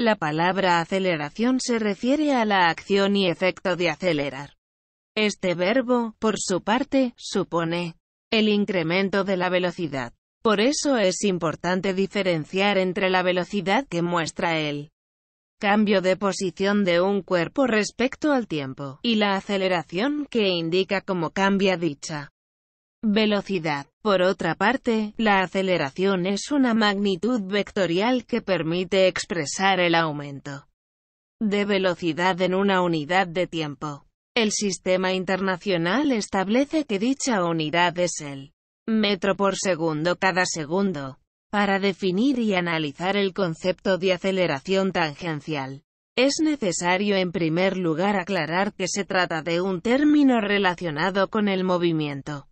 La palabra aceleración se refiere a la acción y efecto de acelerar. Este verbo, por su parte, supone el incremento de la velocidad. Por eso es importante diferenciar entre la velocidad que muestra el cambio de posición de un cuerpo respecto al tiempo, y la aceleración que indica cómo cambia dicha Velocidad. Por otra parte, la aceleración es una magnitud vectorial que permite expresar el aumento de velocidad en una unidad de tiempo. El sistema internacional establece que dicha unidad es el metro por segundo cada segundo. Para definir y analizar el concepto de aceleración tangencial, es necesario en primer lugar aclarar que se trata de un término relacionado con el movimiento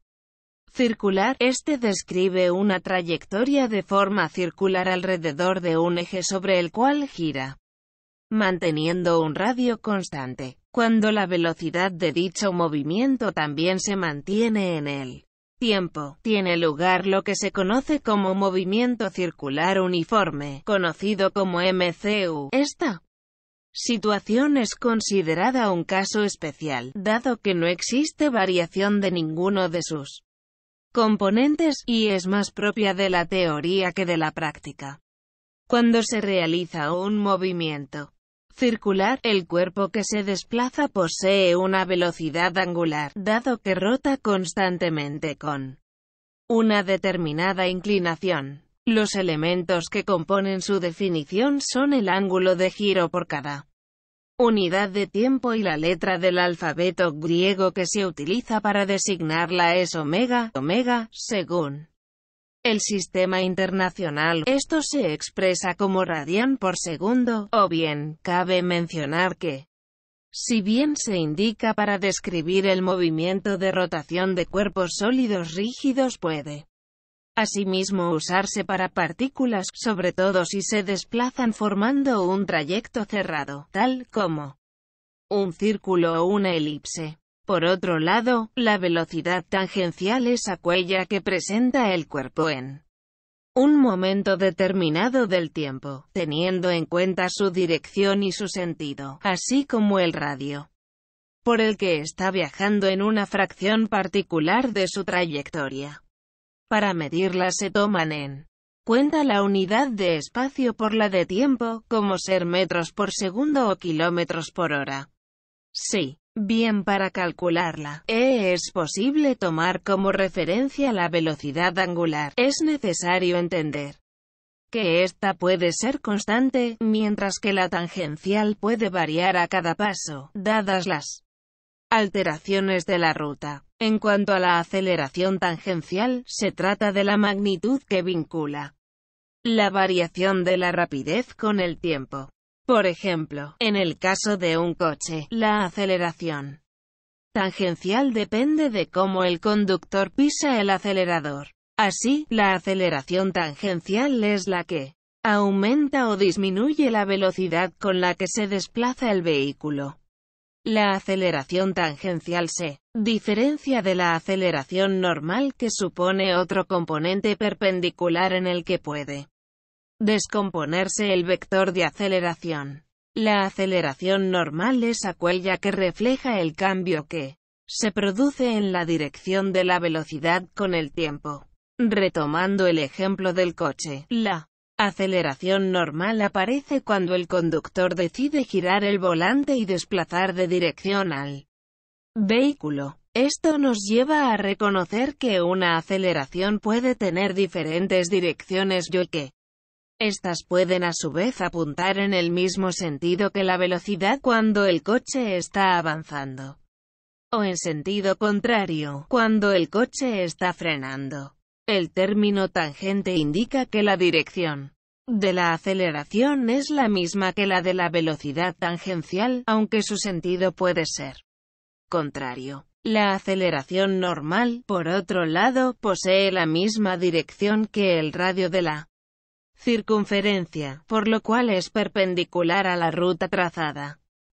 Circular, este describe una trayectoria de forma circular alrededor de un eje sobre el cual gira, manteniendo un radio constante, cuando la velocidad de dicho movimiento también se mantiene en el tiempo, tiene lugar lo que se conoce como movimiento circular uniforme, conocido como MCU. Esta situación es considerada un caso especial, dado que no existe variación de ninguno de sus componentes, y es más propia de la teoría que de la práctica. Cuando se realiza un movimiento circular, el cuerpo que se desplaza posee una velocidad angular, dado que rota constantemente con una determinada inclinación. Los elementos que componen su definición son el ángulo de giro por cada unidad de tiempo y la letra del alfabeto griego que se utiliza para designarla es omega, omega, según el sistema internacional, esto se expresa como radian por segundo, o bien, cabe mencionar que, si bien se indica para describir el movimiento de rotación de cuerpos sólidos rígidos puede Asimismo usarse para partículas, sobre todo si se desplazan formando un trayecto cerrado, tal como un círculo o una elipse. Por otro lado, la velocidad tangencial es aquella que presenta el cuerpo en un momento determinado del tiempo, teniendo en cuenta su dirección y su sentido, así como el radio por el que está viajando en una fracción particular de su trayectoria. Para medirla se toman en cuenta la unidad de espacio por la de tiempo, como ser metros por segundo o kilómetros por hora. Sí. Bien para calcularla, es posible tomar como referencia la velocidad angular. Es necesario entender que esta puede ser constante, mientras que la tangencial puede variar a cada paso, dadas las Alteraciones de la ruta. En cuanto a la aceleración tangencial, se trata de la magnitud que vincula la variación de la rapidez con el tiempo. Por ejemplo, en el caso de un coche, la aceleración tangencial depende de cómo el conductor pisa el acelerador. Así, la aceleración tangencial es la que aumenta o disminuye la velocidad con la que se desplaza el vehículo. La aceleración tangencial se diferencia de la aceleración normal que supone otro componente perpendicular en el que puede descomponerse el vector de aceleración. La aceleración normal es aquella que refleja el cambio que se produce en la dirección de la velocidad con el tiempo. Retomando el ejemplo del coche, la Aceleración normal aparece cuando el conductor decide girar el volante y desplazar de dirección al vehículo. Esto nos lleva a reconocer que una aceleración puede tener diferentes direcciones y que estas pueden a su vez apuntar en el mismo sentido que la velocidad cuando el coche está avanzando. O en sentido contrario, cuando el coche está frenando. El término tangente indica que la dirección de la aceleración es la misma que la de la velocidad tangencial, aunque su sentido puede ser contrario. La aceleración normal, por otro lado, posee la misma dirección que el radio de la circunferencia, por lo cual es perpendicular a la ruta trazada.